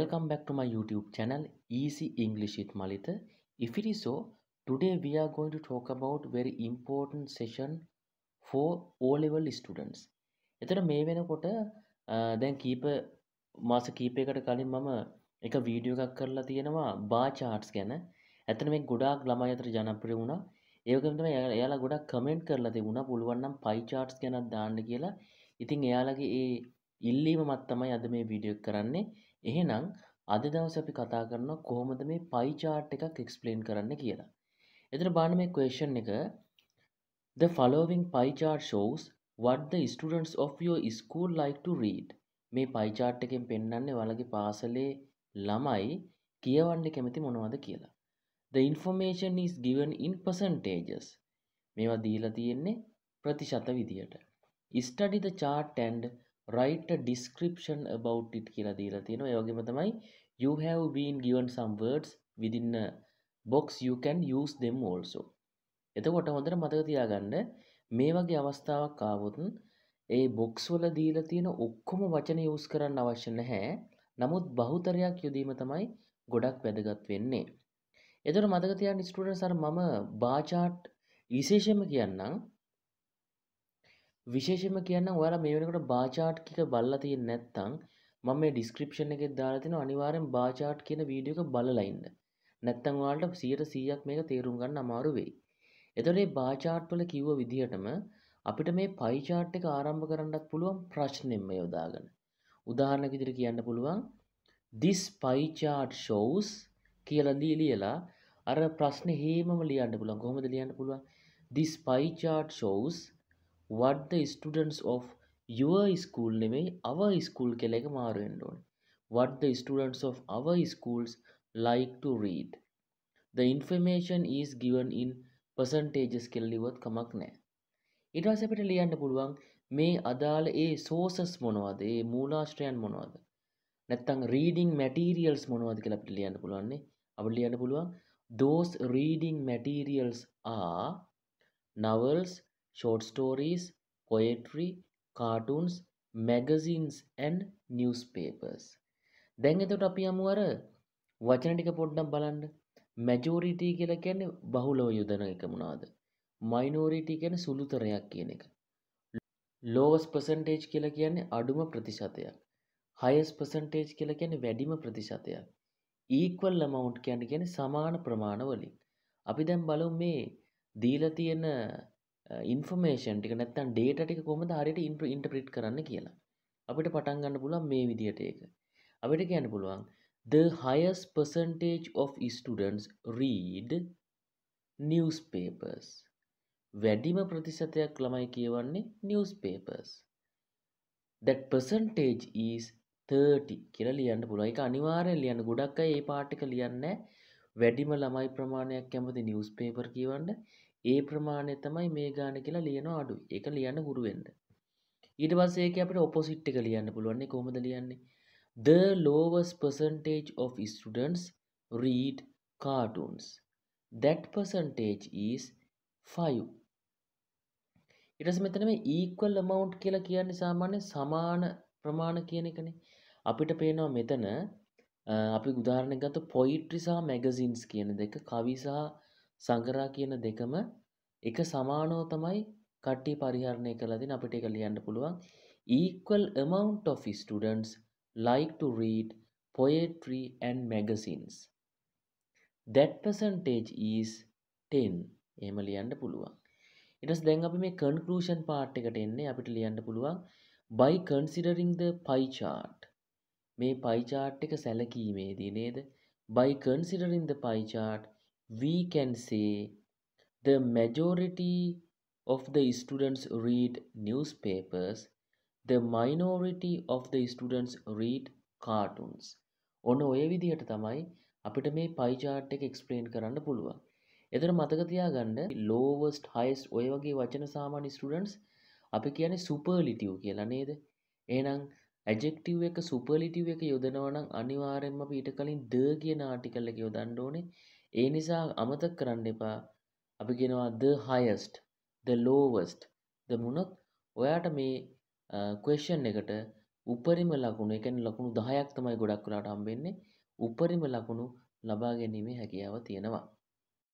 Welcome back to my YouTube channel Easy English with Malita. If it is so, today we are going to talk about very important session for O-level students. එතන මේ වෙනකොට දැන් කීප මාස කීපයකට කලින් මම එක වීඩියෝ එකක් කරලා තියෙනවා බා charts ගැන. ඇත්තට මේ ගොඩාක් ළමයි අතර ජනප්‍රිය වුණා. ඒ වගේම තමයි එයාලා ගොඩක් කමෙන්ට් කරලා තිබුණා පුළුවන් නම් pie charts ගැනත් දාන්න කියලා. ඉතින් එයාලගේ ඒ ඉල්ලීම මත තමයි අද මේ වීඩියෝ කරන්නේ. එහෙනම් අද දවස අපි කතා කරන කොහොමද මේ පයි chart එකක් explain කරන්න කියලා. එතන බලන්න මේ question එක The following pie chart shows what the students of your school like to read. මේ pie chart එකෙන් පෙන්වන්නේ ඔයාලගේ පාසලේ ළමයි කියවන්න කැමති මොනවද කියලා. The information is given in percentages. මේවා දීලා තියෙන්නේ ප්‍රතිශත විදියට. Study the chart and write a description about it කියලා දීලා තියෙනවා. ඒ වගේම තමයි you have been given some words within a box you can use them also. එතකොට හොඳට මතක තියාගන්න මේ වගේ අවස්ථාවක් ආවොත් ඒ බොක්ස් වල දීලා තියෙන ඔක්කොම වචන යූස් කරන්න අවශ්‍ය නැහැ. නමුත් බහුතරයක් යොදීම තමයි ගොඩක් වැදගත් වෙන්නේ. එතකොට මතක තියාගන්න ස්ටුඩන්ට්ස් අර මම bar chart විශේෂයෙන්ම කියන්නම් විශේෂම කියන්න ඔයාලා මේ වෙනකොට බාචාට්ටික බල්ලා තියෙන්නේ නැත්නම් මම මේ ඩිස්ක්‍රිප්ෂන් එකේ දාලා තියෙනවා අනිවාර්යෙන් බාචාට් කියන වීඩියෝ එක බලලා ඉන්න. නැත්නම් ඔයාලට 100%ක් මේක තේරුම් ගන්න අමාරු වෙයි. එතකොට මේ බාචාට් වල කිව්ව විදිහටම අපිට මේ පයි chart එක ආරම්භ කරන්නත් පුළුවන් ප්‍රශ්නෙම යොදාගෙන. උදාහරණයක් විදිහට කියන්න පුළුවන් this pie chart shows කියලා ලියලා අර ප්‍රශ්නේ හේමම ලියන්න පුළුවන්. කොහොමද ලියන්න පුළුවන්? this pie chart shows වඩ්ද ස්ටඩන්ස් of your school නෙමෙයි අව ස්කූල් කෙල එක මාරුවෙන්ඩ ඕන වඩ්ද students of our schools like to read the information is given in percentages කෙල්ලිවත් කමක් නෑ ඉටවාස අපට ලියන්න පුළුවන් මේ අදාළ ඒ සෝසස් මොනවද ඒ මූලාශ්‍රයන් මොනවද නැත්තං රීඩිං මැටීරියල්ස් මොනවද කියලා අපිට ලියන්න පුළුවන්නේ අපට ලියන්න පුළුවන් those reading materials are novels short stories, poetry, cartoons, magazines and newspapers. දැන් එතකොට අපි යමු අර වචන ටික පොඩ්ඩක් බලන්න. majority කියලා කියන්නේ බහුලව යොදන එක මොනවාද? minority කියන්නේ සුළුතරයක් කියන එක. lowest percentage කියලා කියන්නේ අඩුම ප්‍රතිශතයක්. highest percentage කියලා කියන්නේ වැඩිම ප්‍රතිශතයක්. equal amount කියන්නේ කියන්නේ සමාන ප්‍රමාණ වලින්. අපි දැන් බලමු මේ දීලා තියෙන ඉන්ෆර්මේෂන් ටික නැත්තන් ඩේට ටික කොමද හරියට ඉන්ට ඉන්ටප්‍රිට් කරන්න කියලා අපිට පටන් ගන්න පුළුවන් මේ විදියට ඒක අපිට කියන්න පුළුවන් the highest percentage of students read newspapers වැඩිම ප්‍රතිශතයක් ළමයි කියවන්නේ newspapers that percentage is 30 කියලා ලියන්න පුළුවන් ඒක අනිවාර්යෙන් ලියන්න ගොඩක් අය ඒ පාට් එක ලියන්නේ වැඩිම ළමයි ප්‍රමාණයක් කැමති newspaper කියවන්න ඒ ප්‍රමාණය තමයි මේ ගාන කියලා ලියනවා අඩුයි. ඒක ලියන්න ගුරු වෙන්න. ඊට පස්සේ ඒක අපිට ඔපොසිට් එක ලියන්න පුළුවන්. කොහොමද ලියන්නේ? The lowest percentage of students read cartoons. That percentage is 5. ඊටස් මෙතන මේ equal amount කියලා කියන්නේ සාමාන්‍ය සමාන ප්‍රමාණ කියන එකනේ. අපිට පේනවා මෙතන අපි උදාහරණයක් ගත්තොත් poetry සහ magazines කියන දෙක කවි සහ සඟරා කියන දෙකම එක සමානෝ තමයි කට්ටි පරිහරණය කළදින් අපිට එක ලියන්න පුළුවන් equal amount of students like to read poetry and magazines that percentage is 10 එහෙම ලියන්න පුළුවන් ඊට පස්සේ දැන් අපි මේ conclusion part එකට එන්නේ අපිට ලියන්න පුළුවන් by considering the pie chart මේ pie chart එක සැලකීමේදී නේද by considering the pie chart we can say the majority of the students read newspapers the minority of the students read cartoons ඔන්න ඔය විදිහට තමයි අපිට මේ පයිචාට් එක එක්ස්පලේන් කරන්න පුළුවන් එතර මතක තියාගන්න ලෝවස්ට හයිස් ඔය වගේ වචන සාමාන්‍ය ස්ටඩන්ස් අපි කියන සුපර්ලිටිව් කියලා නේද ඒනම් ඇජෙක්ටව් එක සුපර්ලිටිව් එක යොදනවනම් අනිවාරෙන්ම පීට කලින් ද කියන ආටිකල්ලක යොදන්න ඕනේ ඒ නිසා අමතක් කරන්න එපා අපි ගෙනවා ද හයස්ට් ද ලෝවස්ට් ද මුණත් ඔයාට මේ කවේෂන් එකට උපරිම ලකුණු එකැන ලකුණු දහයක් තමයි ගොඩක් කලාට හම්බෙන්නේ උපරිම ලකුණු ලබා ගැනීමේ හැකියාව තියෙනවා